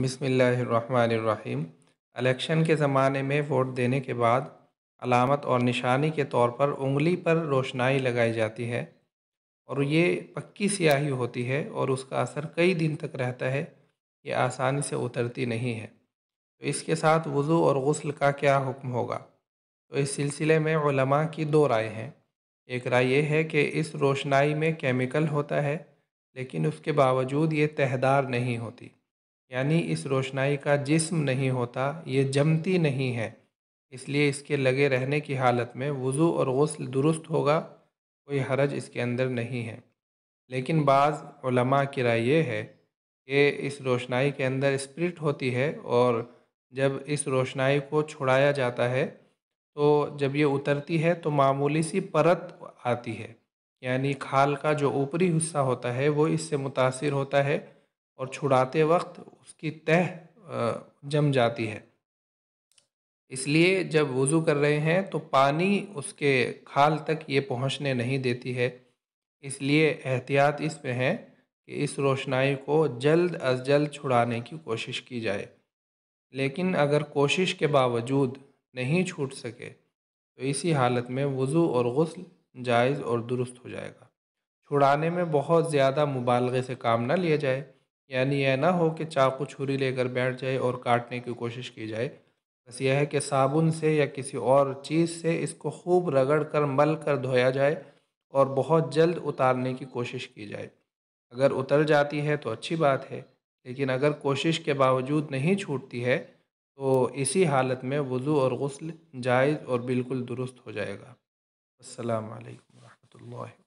बिसमीम इलेक्शन के ज़माने में वोट देने के बाद अलामत और निशानी के तौर पर उंगली पर रोशनाई लगाई जाती है और ये पक्की स्याही होती है और उसका असर कई दिन तक रहता है ये आसानी से उतरती नहीं है तो इसके साथ वज़ू और गसल का क्या हुक्म होगा तो इस सिलसिले में उलमा की दो राय हैं एक राय ये है कि इस रोशनाई में केमिकल होता है लेकिन उसके बावजूद ये तहदार नहीं होती यानी इस रोशनाई का जिस्म नहीं होता ये जमती नहीं है इसलिए इसके लगे रहने की हालत में वज़ू और गसल दुरुस्त होगा कोई हरज इसके अंदर नहीं है लेकिन बाज़ की राय यह है कि इस रोशनाई के अंदर स्प्रिट होती है और जब इस रोशनाई को छुड़ाया जाता है तो जब ये उतरती है तो मामूली सी परत आती है यानी खाल का जो ऊपरी हिस्सा होता है वो इससे मुतासर होता है और छुड़ाते वक्त उसकी तह जम जाती है इसलिए जब वज़ू कर रहे हैं तो पानी उसके खाल तक ये पहुंचने नहीं देती है इसलिए एहतियात इसमें है कि इस रोशनाई को जल्द अज जल्द छुड़ाने की कोशिश की जाए लेकिन अगर कोशिश के बावजूद नहीं छूट सके तो इसी हालत में वज़ू और गसल जायज़ और दुरुस्त हो जाएगा छुड़ाने में बहुत ज़्यादा मुबालगे से काम ना लिया जाए यानी यह ना हो कि चाकू छुरी लेकर बैठ जाए और काटने की कोशिश की जाए बस यह है कि साबुन से या किसी और चीज़ से इसको खूब रगड़ कर मल कर धोया जाए और बहुत जल्द उतारने की कोशिश की जाए अगर उतर जाती है तो अच्छी बात है लेकिन अगर कोशिश के बावजूद नहीं छूटती है तो इसी हालत में वज़ू और गसल जायज़ और बिल्कुल दुरुस्त हो जाएगा अल्लाम वरहमल